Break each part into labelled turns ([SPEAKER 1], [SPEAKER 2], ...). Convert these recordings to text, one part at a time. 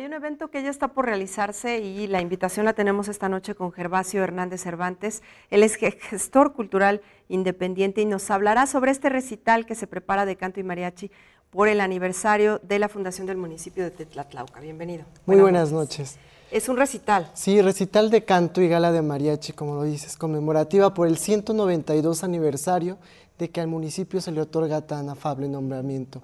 [SPEAKER 1] Hay un evento que ya está por realizarse y la invitación la tenemos esta noche con Gervasio Hernández Cervantes. Él es gestor cultural independiente y nos hablará sobre este recital que se prepara de canto y mariachi por el aniversario de la fundación del municipio de Tetlatlauca. Bienvenido. Muy buenas, noches. Es un
[SPEAKER 2] recital. Sí, recital de canto y gala de mariachi, como lo dices, conmemorativa por el 192 aniversario de que al municipio se le otorga tan afable nombramiento,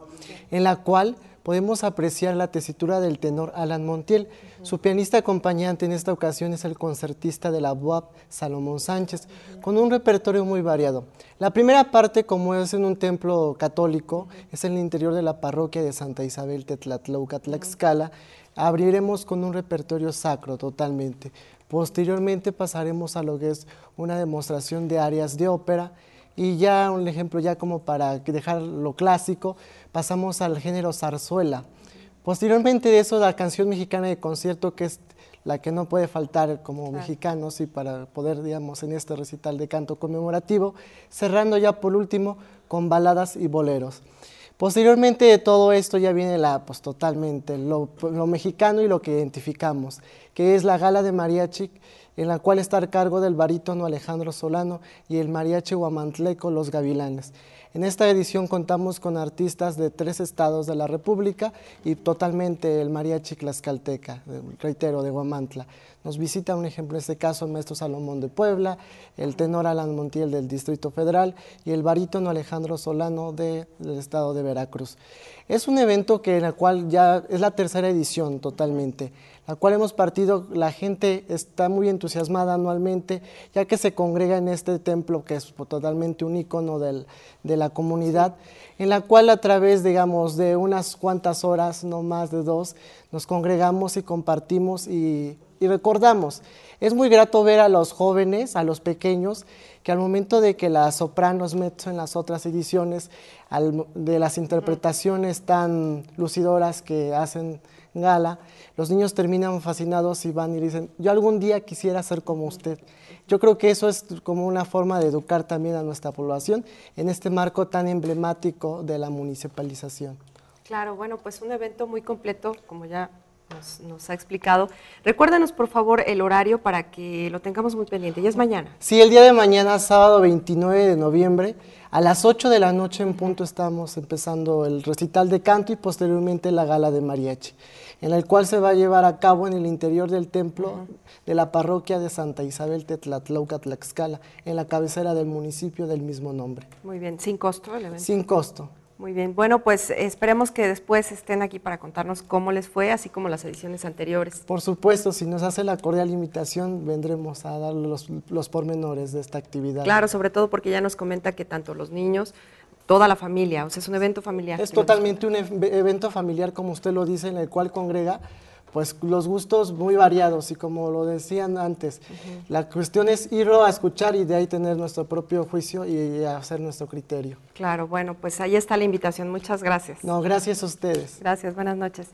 [SPEAKER 2] en la cual podemos apreciar la tesitura del tenor Alan Montiel. Su pianista acompañante en esta ocasión es el concertista de la BUAP, Salomón Sánchez, con un repertorio muy variado. La primera parte, como es en un templo católico, es en el interior de la parroquia de Santa Isabel Tetlatlouca Tlaxcala. Abriremos con un repertorio sacro totalmente. Posteriormente pasaremos a lo que es una demostración de áreas de ópera, y ya un ejemplo, ya como para dejar lo clásico, pasamos al género zarzuela. Posteriormente de eso, la canción mexicana de concierto, que es la que no puede faltar como mexicanos y para poder, digamos, en este recital de canto conmemorativo, cerrando ya por último con baladas y boleros. Posteriormente de todo esto ya viene la, pues totalmente, lo, lo mexicano y lo que identificamos, que es la gala de mariachi en la cual está a cargo del barítono Alejandro Solano y el mariachi guamantleco Los Gavilanes. En esta edición contamos con artistas de tres estados de la República y totalmente el mariachi tlaxcalteca, reitero, de Guamantla. Nos visita un ejemplo en este caso el maestro Salomón de Puebla, el tenor Alan Montiel del Distrito Federal y el barítono Alejandro Solano del estado de Veracruz. Es un evento que en el cual ya es la tercera edición totalmente, la cual hemos partido, la gente está muy entusiasmada entusiasmada anualmente, ya que se congrega en este templo que es totalmente un icono de la comunidad, en la cual a través, digamos, de unas cuantas horas, no más de dos, nos congregamos y compartimos y y recordamos. Es muy grato ver a los jóvenes, a los pequeños, que al momento de que las sopranos meten en las otras ediciones, de las interpretaciones tan lucidoras que hacen gala, los niños terminan fascinados y van y dicen, yo algún día quisiera ser como usted. Yo creo que eso es como una forma de educar también a nuestra población en este marco tan emblemático de la municipalización.
[SPEAKER 1] Claro, bueno, pues un evento muy completo, como ya nos, ha explicado. recuérdenos por favor, el horario para que lo tengamos muy pendiente. Ya es mañana.
[SPEAKER 2] Sí, el día de mañana, sábado 29 de noviembre, a las 8 de la noche en punto estamos empezando el recital de canto y posteriormente la gala de mariachi, en el cual se va a llevar a cabo en el interior del templo de la parroquia de Santa Isabel Tetlatlauca, Tlaxcala, en la cabecera del municipio del mismo nombre.
[SPEAKER 1] Muy bien, sin costo el evento? Sin costo. Muy bien, bueno, pues esperemos que después estén aquí para contarnos cómo les fue, así como las ediciones anteriores. Por supuesto, si
[SPEAKER 2] nos hace la cordial invitación, vendremos a dar los, los pormenores de esta actividad. Claro, sobre
[SPEAKER 1] todo porque ya nos comenta que tanto los niños, toda la familia, o sea, es un evento familiar. Es totalmente
[SPEAKER 2] un evento familiar, como usted lo dice, en el cual congrega pues los gustos muy variados y como lo decían antes, la cuestión es irlo a escuchar y de ahí tener nuestro propio juicio y hacer nuestro criterio.
[SPEAKER 1] Claro, bueno, pues ahí está la invitación. Muchas gracias. No, gracias a ustedes. Gracias, buenas noches.